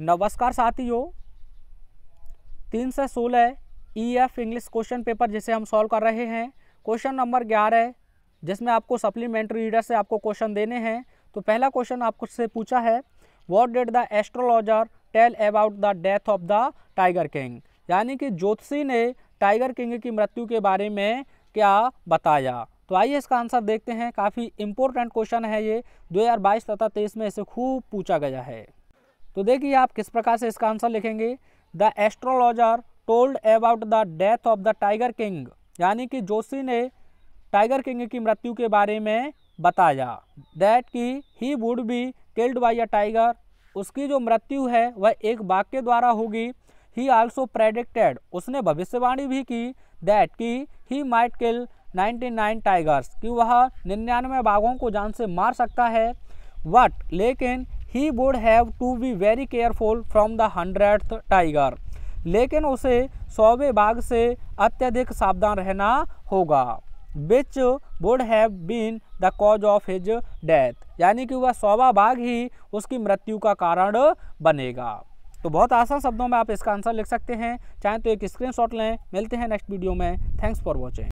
नमस्कार साथियों तीन से सोलह E F English question paper जिसे हम सॉल्व कर रहे हैं क्वेश्चन नंबर ग्यारह जिसमें आपको सप्लीमेंट्री रीडर से आपको क्वेश्चन देने हैं तो पहला क्वेश्चन आपको से पूछा है what did the astrologer tell about the death of the tiger king यानी कि ज्योतिषी ने टाइगर किंग की मृत्यु के बारे में क्या बताया तो आइए इसका आंसर देखते हैं काफ़ी इम्पोर्टेंट क्वेश्चन है ये 2022 तथा 23 में इसे खूब पूछा गया है तो देखिए आप किस प्रकार से इसका आंसर लिखेंगे the astrologer told about the death of the tiger king यानी कि जोशी ने टाइगर किंग की मृत्यु के बारे में बताया दैट कि he would be killed by a tiger उसकी जो मृत्यु है वह एक बाघ के द्वारा होगी ही आल्सो प्रेडिक्टेड उसने भविष्यवाणी भी की दैट कि ही माइट किल 99 टाइगर्स कि वह निन्यानवे बाघों को जान से मार सकता है वट लेकिन he would have to be very careful from the hundred tiger लेकिन उसे सौवे बाघ से अत्यधिक सावधान रहना होगा which would have been the cause of his death यानी कि वह सौवा बाघ ही उसकी मृत्यु का कारण बनेगा तो बहुत आसान शब्दों में आप इसका आंसर लिख सकते हैं चाहे तो एक स्क्रीनशॉट लें मिलते हैं नेक्स्ट वीडियो में थैंक्स फॉर वॉचिंग